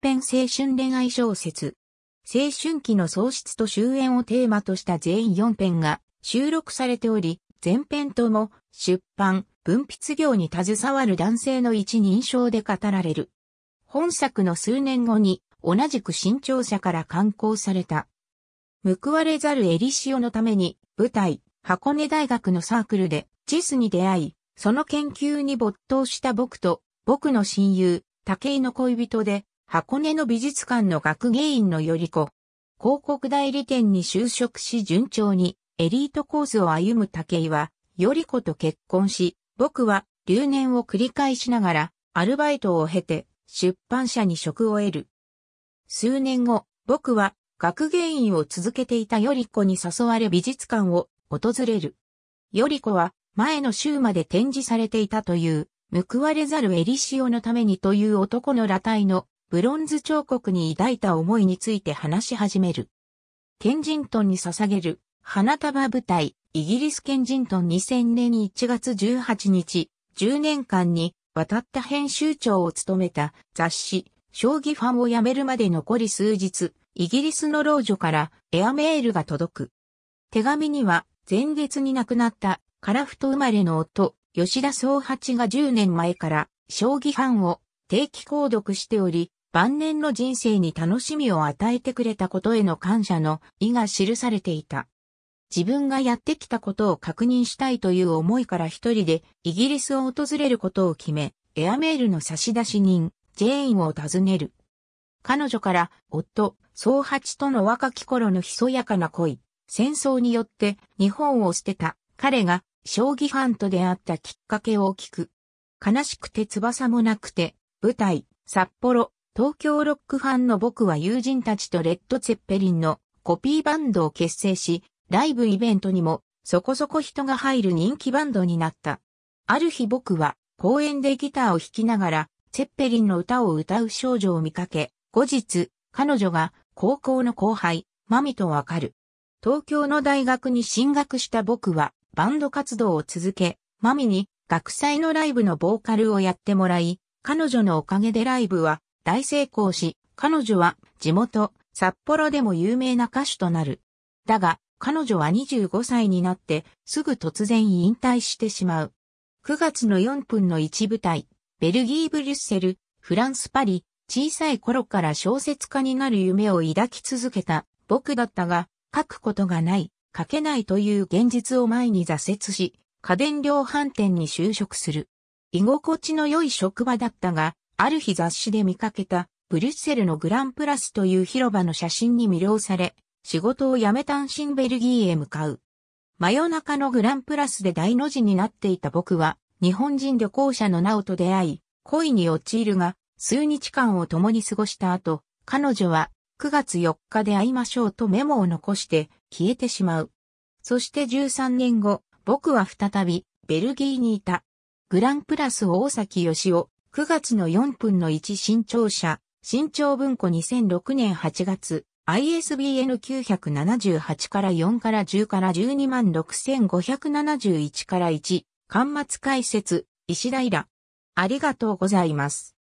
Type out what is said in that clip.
編青春恋愛小説。青春期の喪失と終焉をテーマとした全4編が収録されており、全編とも出版、文筆業に携わる男性の一人称で語られる。本作の数年後に同じく新潮社から刊行された。報われざるエリシオのために舞台、箱根大学のサークルでチスに出会い、その研究に没頭した僕と僕の親友、竹井の恋人で箱根の美術館の学芸員のより子。広告代理店に就職し順調にエリートコースを歩む武井は、より子と結婚し、僕は留年を繰り返しながら、アルバイトを経て、出版社に職を得る。数年後、僕は学芸員を続けていたより子に誘われ美術館を訪れる。より子は前の週まで展示されていたという、報われざるエリシオのためにという男の裸体のブロンズ彫刻に抱いた思いについて話し始める。ケンジントンに捧げる花束舞台、イギリスケンジントン2000年1月18日、10年間に渡った編集長を務めた雑誌、将棋ファンを辞めるまで残り数日、イギリスの老女からエアメールが届く。手紙には、前月に亡くなった、カラフト生まれの夫、吉田総八が10年前から、将棋ファンを定期購読しており、晩年の人生に楽しみを与えてくれたことへの感謝の意が記されていた。自分がやってきたことを確認したいという思いから一人でイギリスを訪れることを決め、エアメールの差出人、ジェインを訪ねる。彼女から夫、宗八との若き頃のひそやかな恋、戦争によって日本を捨てた彼が将棋ファンと出会ったきっかけを聞く。悲しくて翼もなくて、舞台、札幌、東京ロックファンの僕は友人たちとレッド・ツェッペリンのコピーバンドを結成し、ライブイベントにもそこそこ人が入る人気バンドになった。ある日僕は公園でギターを弾きながら、ツェッペリンの歌を歌う少女を見かけ、後日、彼女が高校の後輩、マミとわかる。東京の大学に進学した僕はバンド活動を続け、マミに学祭のライブのボーカルをやってもらい、彼女のおかげでライブは大成功し、彼女は地元、札幌でも有名な歌手となる。だが、彼女は25歳になってすぐ突然引退してしまう。9月の4分の1舞台、ベルギー・ブリュッセル、フランス・パリ、小さい頃から小説家になる夢を抱き続けた僕だったが、書くことがない、書けないという現実を前に挫折し、家電量販店に就職する。居心地の良い職場だったが、ある日雑誌で見かけた、ブリュッセルのグランプラスという広場の写真に魅了され、仕事を辞め単身ベルギーへ向かう。真夜中のグランプラスで大の字になっていた僕は、日本人旅行者のナオと出会い、恋に陥るが、数日間を共に過ごした後、彼女は9月4日で会いましょうとメモを残して消えてしまう。そして13年後、僕は再びベルギーにいた。グランプラス大崎義夫、9月の4分の1新潮社、新潮文庫2006年8月、ISBN 978から4から10から12万6571から1、巻末解説、石平。ありがとうございます。